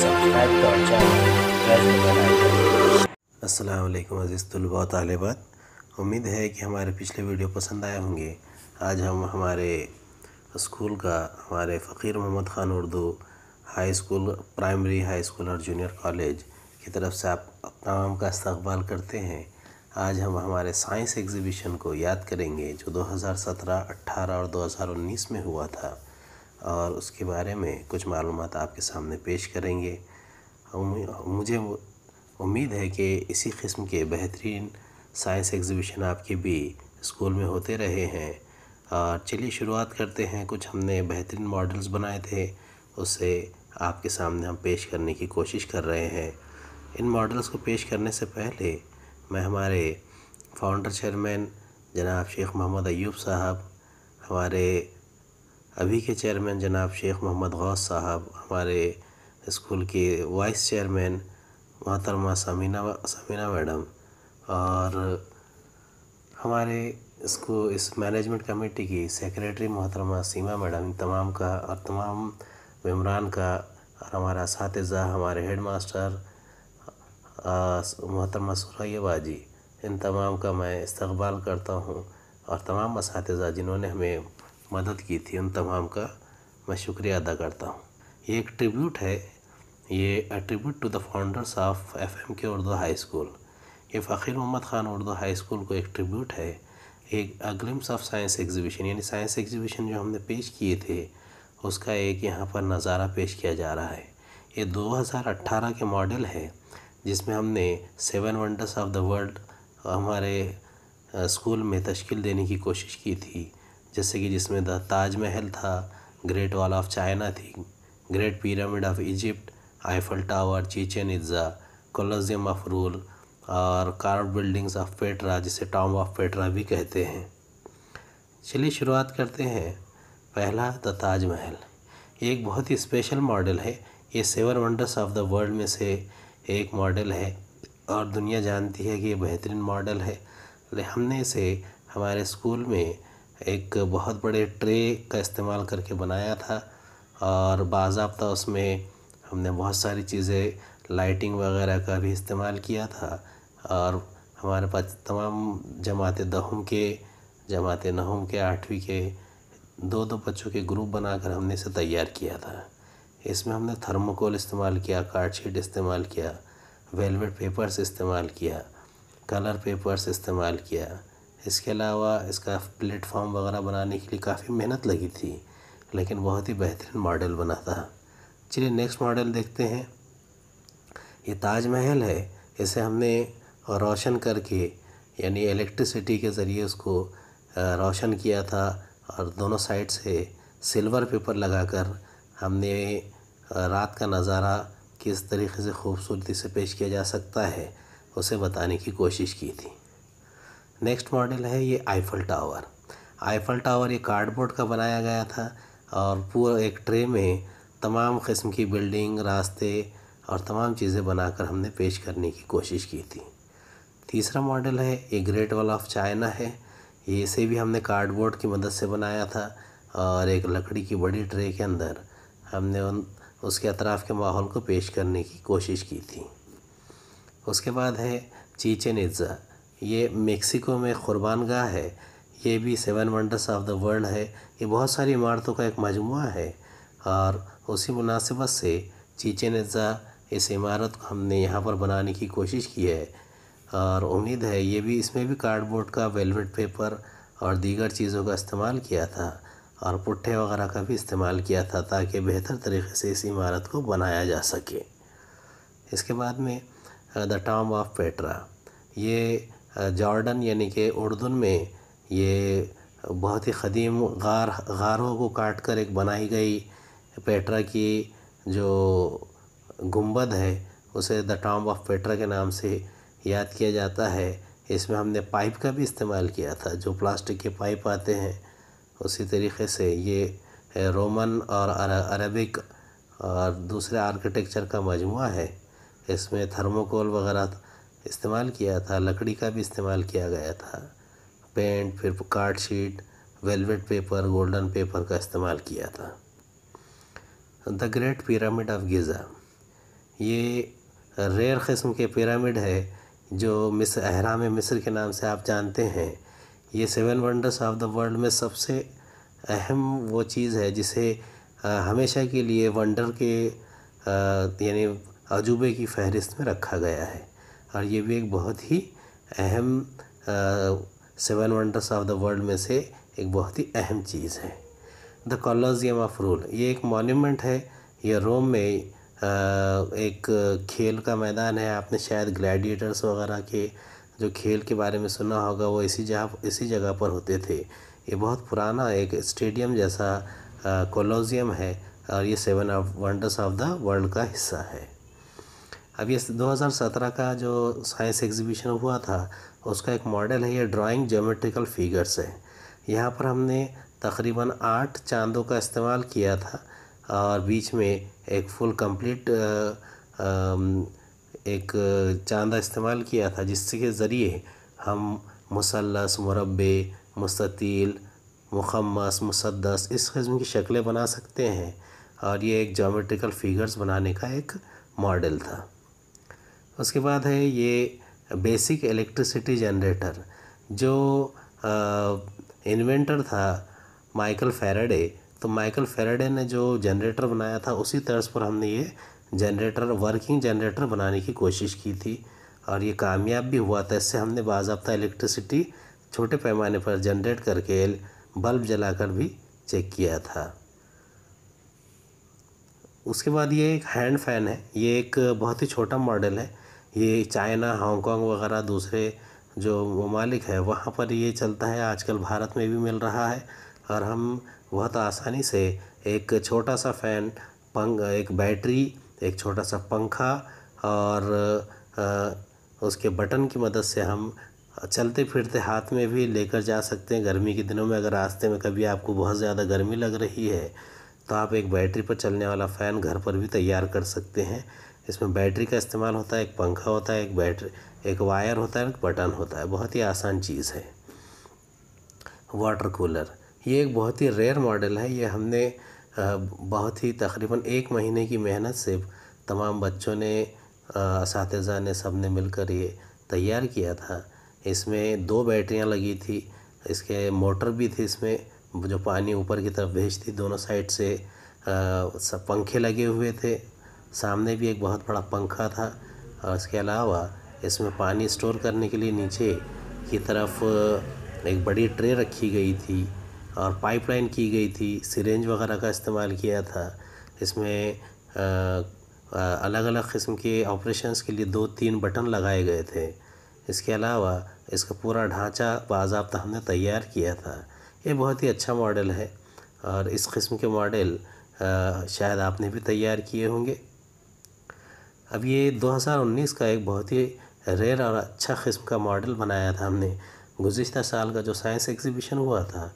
subscribe अजीज़ तलबा उम्मीद है कि हमारे पिछले वीडियो पसंद आए होंगे आज हम हमारे स्कूल का हमारे Fakir Mohammad Khan Urdu high school primary high school और जूनियर कॉलेज की तरफ से आप तमाम का इस्तबाल करते हैं आज हम हमारे साइंस एग्ज़िबिशन को याद करेंगे जो 2017, 18 और 2019 में हुआ था और उसके बारे में कुछ मालूम आपके सामने पेश करेंगे मुझे उम्मीद है कि इसी किस्म के बेहतरीन साइंस एग्ज़िबिशन आपके भी स्कूल में होते रहे हैं और चलिए शुरुआत करते हैं कुछ हमने बेहतरीन मॉडल्स बनाए थे उसे आपके सामने हम पेश करने की कोशिश कर रहे हैं इन मॉडल्स को पेश करने से पहले मैं हमारे फाउंडर चेयरमैन जनाब शेख मोहम्मद अयूब साहब हमारे अभी के चेयरमैन जनाब शेख मोहम्मद गौस साहब हमारे स्कूल के वाइस चेयरमैन मोहतरमा समीना समीना मैडम और हमारे इसको इस मैनेजमेंट कमेटी की सेक्रेटरी मोहतरमा सीमा मैडम तमाम का और तमाम मम्बरान का और हमारा इस हमारे हेड मास्टर मोहतरमा सुरैया जी इन तमाम का मैं इस्तबाल करता हूँ और तमाम इस जिन्होंने हमें मदद की थी उन तमाम का मैं शुक्रिया अदा करता हूँ ये एक ट्रिब्यूट है ये a tribute to the founders of F M K Urdu high school ये फ़खीर मोहम्मद ख़ान उर्दू हाई स्कूल को एक ट्रिब्यूट है एक अग्रिम्स ऑफ साइंस एग्जीबिशन यानी साइंस एग्जीबिशन जो हमने पेश किए थे उसका एक यहाँ पर नज़ारा पेश किया जा रहा है ये 2018 के मॉडल है जिसमें हमने seven wonders of the world हमारे स्कूल में तश्किल देने की कोशिश की थी जैसे कि जिसमें द ताजमहल था ग्रेट वॉल ऑफ चाइना थी great pyramid of Egypt Eiffel tower Chichen Itza colosseum of Rome और कार बिल्डिंग्स ऑफ पेट्रा जिसे टॉम ऑफ पेट्रा भी कहते हैं चलिए शुरुआत करते हैं पहला द ताजमहल एक बहुत ही स्पेशल मॉडल है ये seven wonders of the world में से एक मॉडल है और दुनिया जानती है कि ये बेहतरीन मॉडल है हमने इसे हमारे स्कूल में एक बहुत बड़े ट्रे का इस्तेमाल करके बनाया था और बाबा उसमें हमने बहुत सारी चीज़ें लाइटिंग वगैरह का भी इस्तेमाल किया था और हमारे पास तमाम जमात दहम के जमाते नहम के आठवीं के दो दो बच्चों के ग्रुप बनाकर हमने इसे तैयार किया था इसमें हमने थर्मोकोल इस्तेमाल किया कार्डशीट इस्तेमाल किया वेलवेट पेपर्स इस्तेमाल किया कलर पेपर्स इस्तेमाल किया इसके अलावा इसका प्लेटफॉर्म वगैरह बनाने के लिए काफ़ी मेहनत लगी थी लेकिन बहुत ही बेहतरीन मॉडल बना था चलिए नेक्स्ट मॉडल देखते हैं ये ताजमहल है इसे हमने रोशन करके यानी इलेक्ट्रिसिटी के ज़रिए उसको रोशन किया था और दोनों साइड से सिल्वर पेपर लगाकर हमने रात का नज़ारा किस तरीके से खूबसूरती से पेश किया जा सकता है उसे बताने की कोशिश की थी नेक्स्ट मॉडल है ये आईफल टावर आईफल टावर ये कार्डबोर्ड का बनाया गया था और पूरा एक ट्रे में तमाम किस्म की बिल्डिंग रास्ते और तमाम चीज़ें बनाकर हमने पेश करने की कोशिश की थी तीसरा मॉडल है ये ग्रेट वॉल ऑफ चाइना है ये इसे भी हमने कार्डबोर्ड की मदद से बनाया था और एक लकड़ी की बड़ी ट्रे के अंदर हमने उन उसके अतराफ़ के माहौल को पेश करने की कोशिश की थी उसके बाद है चीचे इज़्ज़ा ये मेक्सिको में क़ुरबान गाह है ये भी seven wonders of the world है ये बहुत सारी इमारतों का एक मजमु है और उसी मुनासिबत से चीचे नज़ा इस इमारत को हमने यहाँ पर बनाने की कोशिश की है और उम्मीद है ये भी इसमें भी कार्डबोर्ड का वेलवेट पेपर और दीगर चीज़ों का इस्तेमाल किया था और पुट्ठे वगैरह का भी इस्तेमाल किया था ताकि बेहतर तरीके से इस इमारत को बनाया जा सके इसके बाद में द टॉम ऑफ पेट्रा ये जॉर्डन यानी कि उर्दन में ये बहुत ही ख़दीम गार गारों को काट कर एक बनाई गई पेट्रा की जो गुम्बद है उसे द टॉम्ब ऑफ पेट्रा के नाम से याद किया जाता है इसमें हमने पाइप का भी इस्तेमाल किया था जो प्लास्टिक के पाइप आते हैं उसी तरीके से ये रोमन और अरबिक और दूसरे आर्किटेक्चर का मजमू है इसमें थर्मोकोल वगैरह इस्तेमाल किया था लकड़ी का भी इस्तेमाल किया गया था पेंट फिर card sheet velvet paper golden paper का इस्तेमाल किया था the great pyramid of Giza ये रेयर कस्म के पिरामिड है जो मिस अहराम मिस्र के नाम से आप जानते हैं ये seven wonders of the world में सबसे अहम वो चीज़ है जिसे हमेशा के लिए वंडर के यानी अजूबे की फहरिस्त में रखा गया है और ये भी एक बहुत ही अहम seven wonders of the world में से एक बहुत ही अहम चीज़ है द कॉलोजियम ऑफ रूल ये एक मॉन्यूमेंट है ये रोम में आ, एक खेल का मैदान है आपने शायद ग्लैडिएटर्स वगैरह के जो खेल के बारे में सुना होगा वो इसी जहाँ इसी जगह पर होते थे ये बहुत पुराना एक स्टेडियम जैसा कॉलोजियम है और ये seven of wonders of the world का हिस्सा है अब ये 2017 का जो साइंस एग्जीबिशन हुआ था उसका एक मॉडल है ये ड्राइंग जोमेट्रिकल फिगर्स है यहाँ पर हमने तकरीबन आठ चांदों का इस्तेमाल किया था और बीच में एक फुल कंप्लीट एक चांदा इस्तेमाल किया था जिसके ज़रिए हम मुसलस मुरबे मुस्ततील मुखमस मुसदस इस कस्म की शक्लें बना सकते हैं और ये एक जोमेट्रिकल फिगर्स बनाने का एक मॉडल था उसके बाद है ये बेसिक इलेक्ट्रिसिटी जनरेटर जो इन्वेंटर था माइकल फेराडे तो माइकल फेराडे ने जो जनरेटर बनाया था उसी तर्ज पर हमने ये जनरेटर वर्किंग जनरेटर बनाने की कोशिश की थी और ये कामयाब भी हुआ था इससे हमने बाबा इलेक्ट्रिसिटी छोटे पैमाने पर जनरेट करके बल्ब जलाकर भी चेक किया था उसके बाद ये एक हैंड फैन है ये एक बहुत ही छोटा मॉडल है ये चाइना हांगकांग वगैरह दूसरे जो ममालिक है वहाँ पर ये चलता है आजकल भारत में भी मिल रहा है और हम बहुत आसानी से एक छोटा सा फ़ैन पंख एक बैटरी एक छोटा सा पंखा और उसके बटन की मदद से हम चलते फिरते हाथ में भी लेकर जा सकते हैं गर्मी के दिनों में अगर रास्ते में कभी आपको बहुत ज़्यादा गर्मी लग रही है तो आप एक बैटरी पर चलने वाला फ़ैन घर पर भी तैयार कर सकते हैं इसमें बैटरी का इस्तेमाल होता है एक पंखा होता है एक बैटरी एक वायर होता है एक बटन होता है बहुत ही आसान चीज़ है वाटर कूलर ये एक बहुत ही रेयर मॉडल है ये हमने बहुत ही तकरीबन एक महीने की मेहनत से तमाम बच्चों ने इस ने सब ने मिलकर ये तैयार किया था इसमें दो बैटरियाँ लगी थी इसके मोटर भी थी इसमें जो पानी ऊपर की तरफ भेजती दोनों साइड से सब पंखे लगे हुए थे सामने भी एक बहुत बड़ा पंखा था और इसके अलावा इसमें पानी स्टोर करने के लिए नीचे की तरफ एक बड़ी ट्रे रखी गई थी और पाइपलाइन की गई थी सिरेंज वगैरह का इस्तेमाल किया था इसमें अलग अलग किस्म के ऑपरेशंस के लिए दो तीन बटन लगाए गए थे इसके अलावा इसका पूरा ढांचा बाबा हमने तैयार किया था ये बहुत ही अच्छा मॉडल है और इस किस्म के मॉडल शायद आपने भी तैयार किए होंगे अब ये 2019 का एक बहुत ही रेयर और अच्छा किस्म का मॉडल बनाया था हमने गुज्त साल का जो साइंस एग्जीबिशन हुआ था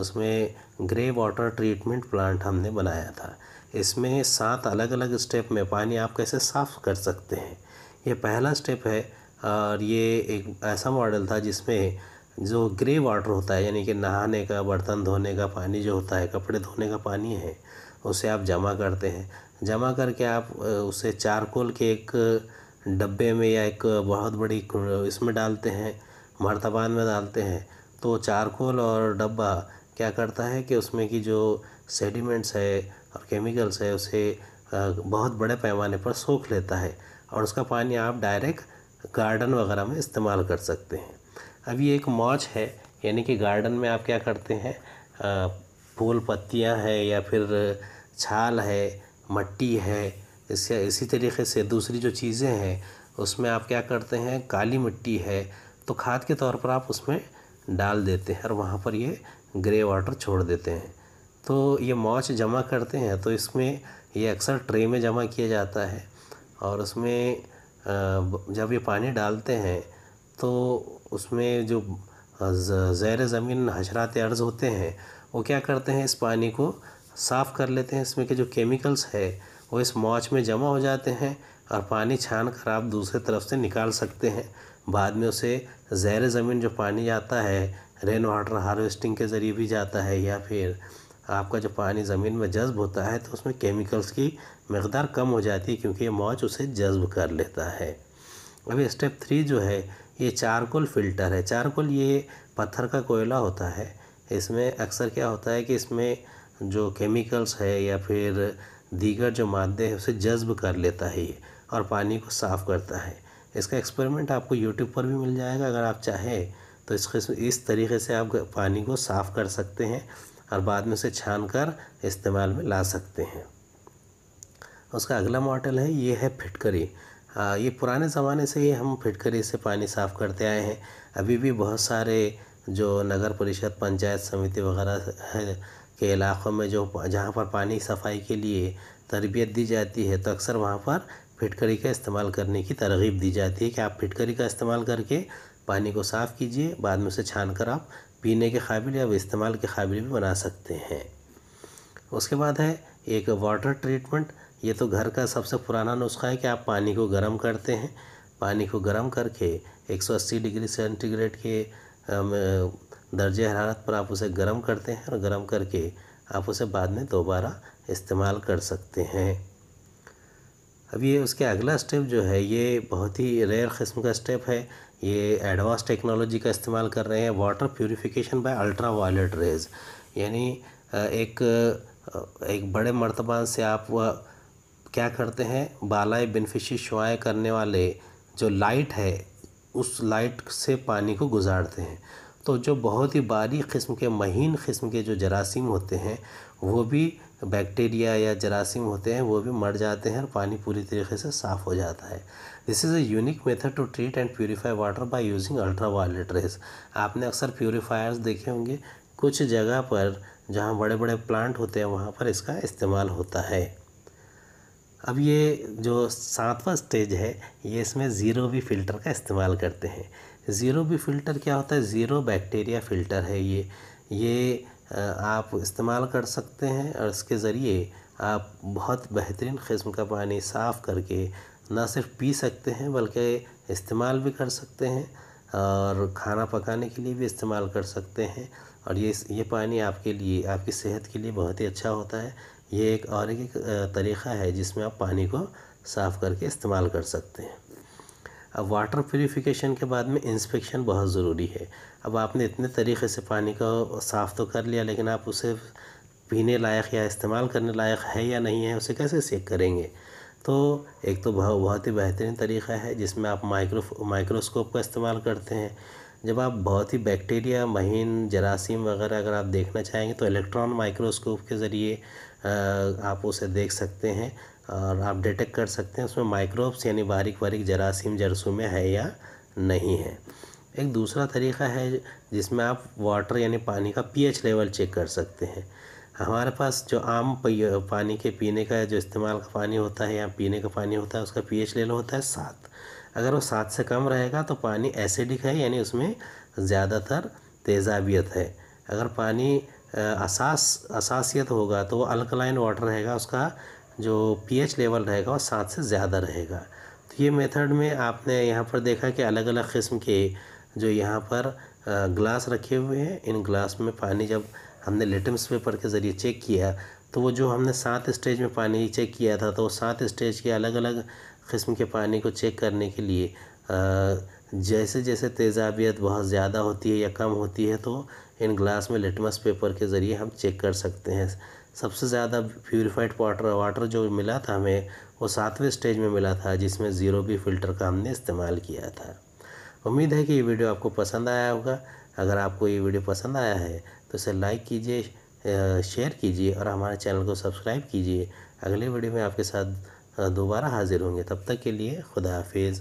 उसमें ग्रे वाटर ट्रीटमेंट प्लांट हमने बनाया था इसमें सात अलग अलग स्टेप में पानी आप कैसे साफ़ कर सकते हैं ये पहला स्टेप है और ये एक ऐसा मॉडल था जिसमें जो ग्रे वाटर होता है यानी कि नहाने का बर्तन धोने का पानी जो होता है कपड़े धोने का पानी है उसे आप जमा करते हैं जमा करके आप उसे चारकोल के एक डब्बे में या एक बहुत बड़ी इसमें डालते हैं मर्तबान में डालते हैं तो चारकोल और डब्बा क्या करता है कि उसमें की जो सेडिमेंट्स है और केमिकल्स है उसे बहुत बड़े पैमाने पर सोख लेता है और उसका पानी आप डायरेक्ट गार्डन वगैरह में इस्तेमाल कर सकते हैं अब ये एक मौज है यानी कि गार्डन में आप क्या करते हैं फूल पत्तियां है या फिर छाल है मट्टी है इससे इसी तरीके से दूसरी जो चीज़ें हैं उसमें आप क्या करते हैं काली मिट्टी है तो खाद के तौर पर आप उसमें डाल देते हैं और वहाँ पर ये ग्रे वाटर छोड़ देते हैं तो ये मौच जमा करते हैं तो इसमें ये अक्सर ट्रे में जमा किया जाता है और उसमें जब ये पानी डालते हैं तो उसमें जो ज़ैर ज़मीन हजरात अर्ज़ होते हैं वो क्या करते हैं इस पानी को साफ़ कर लेते हैं इसमें के जो केमिकल्स है वो इस मॉच में जमा हो जाते हैं और पानी छान कर आप दूसरे तरफ से निकाल सकते हैं बाद में उसे जैर ज़मीन जो पानी जाता है रेन वाटर हारवेस्टिंग के ज़रिए भी जाता है या फिर आपका जो पानी ज़मीन में जज्ब होता है तो उसमें केमिकल्स की मकदार कम हो जाती है क्योंकि ये मौज उसे जज्ब कर लेता है अभी स्टेप थ्री जो है ये चारकोल फ़िल्टर है चारकोल ये पत्थर का कोयला होता है इसमें अक्सर क्या होता है कि इसमें जो केमिकल्स है या फिर दीगर जो मादे हैं उसे जज्ब कर लेता है ये और पानी को साफ़ करता है इसका एक्सपेरिमेंट आपको यूट्यूब पर भी मिल जाएगा अगर आप चाहें तो इस इस तरीके से आप पानी को साफ़ कर सकते हैं और बाद में उसे छान कर इस्तेमाल में ला सकते हैं उसका अगला मॉडल है ये है फिटकरी आ, ये पुराने ज़माने से ही हम फिटकरी से पानी साफ़ करते आए हैं अभी भी बहुत सारे जो नगर परिषद पंचायत समिति वगैरह है के इलाक़ों में जो जहाँ पर पानी सफाई के लिए तरबियत दी जाती है तो अक्सर वहाँ पर फिटकरी का इस्तेमाल करने की तरगीब दी जाती है कि आप फिटकरी का इस्तेमाल करके पानी को साफ़ कीजिए बाद में उसे छान कर आप पीने के काबिल या इस्तेमाल के काबिल भी बना सकते हैं उसके बाद है एक वाटर ट्रीटमेंट ये तो घर का सबसे पुराना नुस्खा है कि आप पानी को गर्म करते हैं पानी को गर्म करके 180 डिग्री सेंटीग्रेड के दर्ज हरारत पर आप उसे गर्म करते हैं और गर्म करके आप उसे बाद में दोबारा इस्तेमाल कर सकते हैं अब ये उसके अगला स्टेप जो है ये बहुत ही रेयर किस्म का स्टेप है ये एडवांस टेक्नोलॉजी का इस्तेमाल कर रहे हैं water purification by ultraviolet rays यानी एक एक बड़े मरतबा से आप क्या करते हैं बालाए बिनफिशी शुआ करने वाले जो लाइट है उस लाइट से पानी को गुजारते हैं तो जो बहुत ही बारीक किस्म के महीन किस्म के जो जरासीम होते हैं वो भी बैक्टीरिया या जरासीम होते हैं वो भी मर जाते हैं और पानी पूरी तरीके से साफ़ हो जाता है this is a unique method to treat and purify water by using ultraviolet rays आपने अक्सर प्योरीफायर्स देखे होंगे कुछ जगह पर जहाँ बड़े बड़े प्लांट होते हैं वहाँ पर इसका इस्तेमाल होता है अब ये जो सातवां स्टेज है ये इसमें ज़ीरो बी फ़िल्टर का इस्तेमाल करते हैं ज़ीरो बी फ़िल्टर क्या होता है ज़ीरो बैक्टीरिया फ़िल्टर है ये ये आप इस्तेमाल कर सकते हैं और इसके ज़रिए आप बहुत बेहतरीन किस्म का पानी साफ़ करके ना सिर्फ पी सकते हैं बल्कि इस्तेमाल भी कर सकते हैं और खाना पकाने के लिए भी इस्तेमाल कर सकते हैं और ये ये पानी आपके लिए आपकी सेहत के लिए बहुत ही अच्छा होता है ये एक और एक तरीक़ा है जिसमें आप पानी को साफ़ करके इस्तेमाल कर सकते हैं अब वाटर प्योरीफिकेशन के बाद में इंस्पेक्शन बहुत ज़रूरी है अब आपने इतने तरीके से पानी को साफ़ तो कर लिया लेकिन आप उसे पीने लायक या इस्तेमाल करने लायक है या नहीं है उसे कैसे चेक करेंगे तो एक तो बहुत बहुत ही बेहतरीन तरीका है जिसमें आप माइक्रो माइक्रोस्कोप का इस्तेमाल करते हैं जब आप बहुत ही बैक्टीरिया महीन जरासीम वगैरह अगर आप देखना चाहेंगे तो इलेक्ट्रॉन माइक्रोस्कोप के ज़रिए आप उसे देख सकते हैं और आप डिटेक्ट कर सकते हैं उसमें माइक्रोब्स यानी बारीक बारीक जरासीम जरसू में है या नहीं है एक दूसरा तरीका है जिसमें आप वाटर यानी पानी का पीएच लेवल चेक कर सकते हैं हमारे पास जो आम पानी के पीने का जो इस्तेमाल का पानी होता है या पीने का पानी होता है उसका पीएच लेवल होता है सात अगर वो सात से कम रहेगा तो पानी एसिडिक है यानी उसमें ज़्यादातर तेजाबियत है अगर पानी असास असासीत होगा तो वो अल्कलाइन वाटर रहेगा उसका जो पीएच लेवल रहेगा वो सात से ज़्यादा रहेगा तो ये मेथड में आपने यहाँ पर देखा कि अलग अलग किस्म के जो यहाँ पर ग्लास रखे हुए हैं इन ग्लास में पानी जब हमने लेटम्स पेपर के ज़रिए चेक किया तो वो जो हमने सात स्टेज में पानी चेक किया था तो सात स्टेज के अलग अलग किस्म के पानी को चेक करने के लिए आ, जैसे जैसे तेज़ाबियत बहुत ज़्यादा होती है या कम होती है तो इन ग्लास में लिटमस पेपर के ज़रिए हम चेक कर सकते हैं सबसे ज़्यादा प्योरीफाइड वाटर वाटर जो मिला था हमें वो सातवें स्टेज में मिला था जिसमें ज़ीरो बी फ़िल्टर का हमने इस्तेमाल किया था उम्मीद है कि ये वीडियो आपको पसंद आया होगा अगर आपको ये वीडियो पसंद आया है तो इसे लाइक कीजिए शेयर कीजिए और हमारे चैनल को सब्सक्राइब कीजिए अगले वीडियो में आपके साथ दोबारा हाजिर होंगे तब तक के लिए खुदा हाफिज़